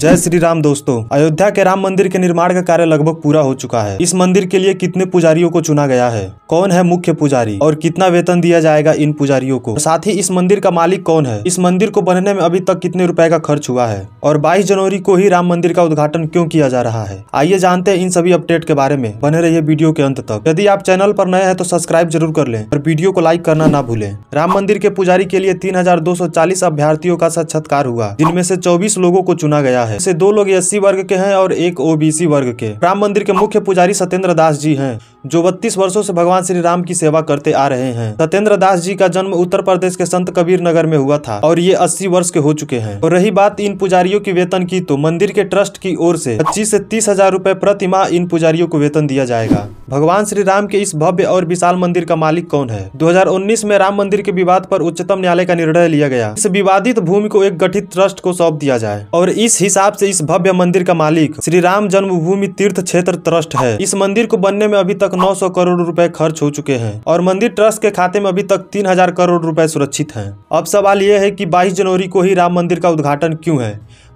जय श्री राम दोस्तों अयोध्या के राम मंदिर के निर्माण का कार्य लगभग पूरा हो चुका है इस मंदिर के लिए कितने पुजारियों को चुना गया है कौन है मुख्य पुजारी और कितना वेतन दिया जाएगा इन पुजारियों को साथ ही इस मंदिर का मालिक कौन है इस मंदिर को बनने में अभी तक कितने रुपए का खर्च हुआ है और बाईस जनवरी को ही राम मंदिर का उद्घाटन क्यों किया जा रहा है आइए जानते हैं इन सभी अपडेट के बारे में बने रहिए वीडियो के अंत तक यदि आप चैनल पर नए हैं तो सब्सक्राइब जरूर कर लें और वीडियो को लाइक करना ना भूलें राम मंदिर के पुजारी के लिए तीन अभ्यर्थियों का साक्षात्कार हुआ जिनमें से चौबीस लोगों को चुना गया है इसे दो लोग एस वर्ग के हैं और एक ओबीसी वर्ग के राम मंदिर के मुख्य पुजारी सत्येंद्र दास जी हैं जो बत्तीस वर्षों से भगवान श्री राम की सेवा करते आ रहे हैं सत्येंद्र दास जी का जन्म उत्तर प्रदेश के संत कबीर नगर में हुआ था और ये अस्सी वर्ष के हो चुके हैं और रही बात इन पुजारियों की वेतन की तो मंदिर के ट्रस्ट की ओर से पच्चीस से तीस हजार रूपए प्रति माह इन पुजारियों को वेतन दिया जाएगा भगवान श्री राम के इस भव्य और विशाल मंदिर का मालिक कौन है 2019 में राम मंदिर के विवाद पर उच्चतम न्यायालय का निर्णय लिया गया इस विवादित भूमि को एक गठित ट्रस्ट को सौंप दिया जाए और इस हिसाब हिसाब से इस भव्य मंदिर का मालिक श्री राम जन्मभूमि तीर्थ क्षेत्र ट्रस्ट है इस मंदिर को बनने में अभी तक 900 करोड़ रुपए खर्च हो चुके हैं और मंदिर ट्रस्ट के खाते में अभी तक 3000 करोड़ रुपए सुरक्षित हैं अब सवाल यह है कि 22 जनवरी को ही राम मंदिर का उद्घाटन क्यों है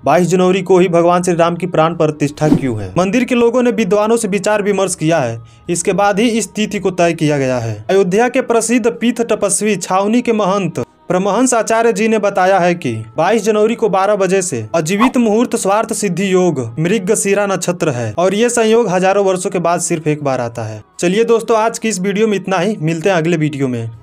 22 जनवरी को ही भगवान श्री राम की प्राण प्रतिष्ठा क्यों है मंदिर के लोगों ने विद्वानों से विचार विमर्श किया है इसके बाद ही इस तिथि को तय किया गया है अयोध्या के प्रसिद्ध पीठ तपस्वी छावनी के महंत परमहंस आचार्य जी ने बताया है कि 22 जनवरी को 12 बजे से अजीवित मुहूर्त स्वार्थ सिद्धि योग मृग सीरा नक्षत्र है और ये संयोग हजारों वर्षों के बाद सिर्फ एक बार आता है चलिए दोस्तों आज की इस वीडियो में इतना ही मिलते हैं अगले वीडियो में